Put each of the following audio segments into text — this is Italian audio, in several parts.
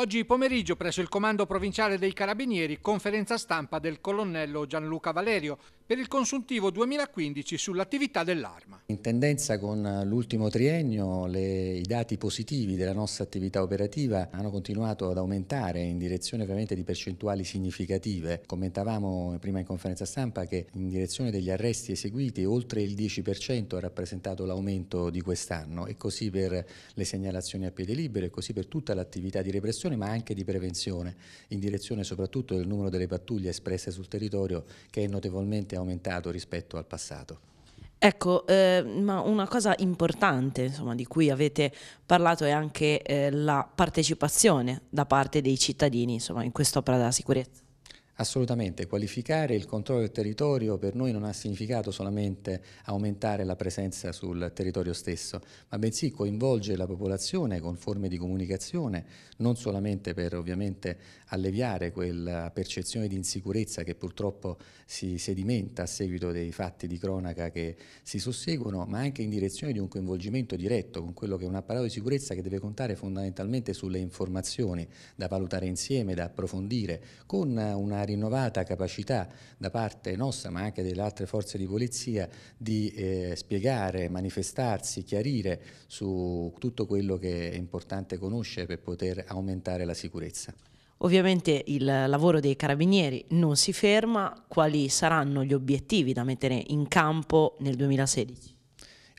Oggi pomeriggio presso il Comando Provinciale dei Carabinieri conferenza stampa del colonnello Gianluca Valerio per il consuntivo 2015 sull'attività dell'Arma. In tendenza con eh, l'ultimo triennio le, i dati positivi della nostra attività operativa hanno continuato ad aumentare in direzione ovviamente di percentuali significative. Commentavamo prima in conferenza stampa che in direzione degli arresti eseguiti oltre il 10% ha rappresentato l'aumento di quest'anno e così per le segnalazioni a piede libero e così per tutta l'attività di repressione ma anche di prevenzione in direzione soprattutto del numero delle pattuglie espresse sul territorio che è notevolmente aumentato rispetto al passato. Ecco, eh, ma una cosa importante insomma, di cui avete parlato è anche eh, la partecipazione da parte dei cittadini insomma, in quest'opera della sicurezza. Assolutamente, qualificare il controllo del territorio per noi non ha significato solamente aumentare la presenza sul territorio stesso, ma bensì coinvolgere la popolazione con forme di comunicazione, non solamente per ovviamente alleviare quella percezione di insicurezza che purtroppo si sedimenta a seguito dei fatti di cronaca che si susseguono, ma anche in direzione di un coinvolgimento diretto con quello che è un apparato di sicurezza che deve contare fondamentalmente sulle informazioni da valutare insieme, da approfondire, con una rinnovata capacità da parte nostra ma anche delle altre forze di polizia di eh, spiegare, manifestarsi, chiarire su tutto quello che è importante conoscere per poter aumentare la sicurezza. Ovviamente il lavoro dei carabinieri non si ferma, quali saranno gli obiettivi da mettere in campo nel 2016?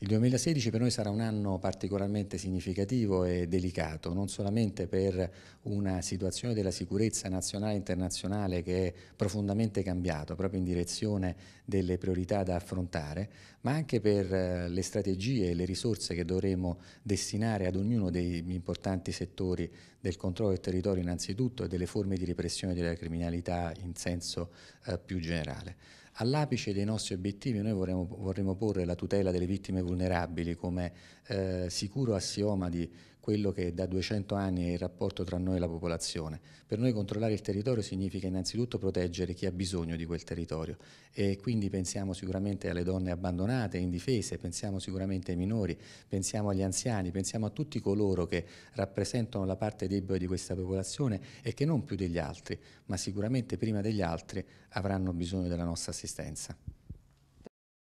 Il 2016 per noi sarà un anno particolarmente significativo e delicato, non solamente per una situazione della sicurezza nazionale e internazionale che è profondamente cambiata, proprio in direzione delle priorità da affrontare, ma anche per eh, le strategie e le risorse che dovremo destinare ad ognuno degli importanti settori del controllo del territorio innanzitutto e delle forme di repressione della criminalità in senso eh, più generale. All'apice dei nostri obiettivi noi vorremmo, vorremmo, porre la tutela delle vittime vulnerabili come eh, sicuro assioma di quello che da 200 anni è il rapporto tra noi e la popolazione. Per noi controllare il territorio significa innanzitutto proteggere chi ha bisogno di quel territorio e quindi pensiamo sicuramente alle donne abbandonate, indifese, pensiamo sicuramente ai minori, pensiamo agli anziani, pensiamo a tutti coloro che rappresentano la parte debole di questa popolazione e che non più degli altri, ma sicuramente prima degli altri avranno bisogno della nostra assistenza.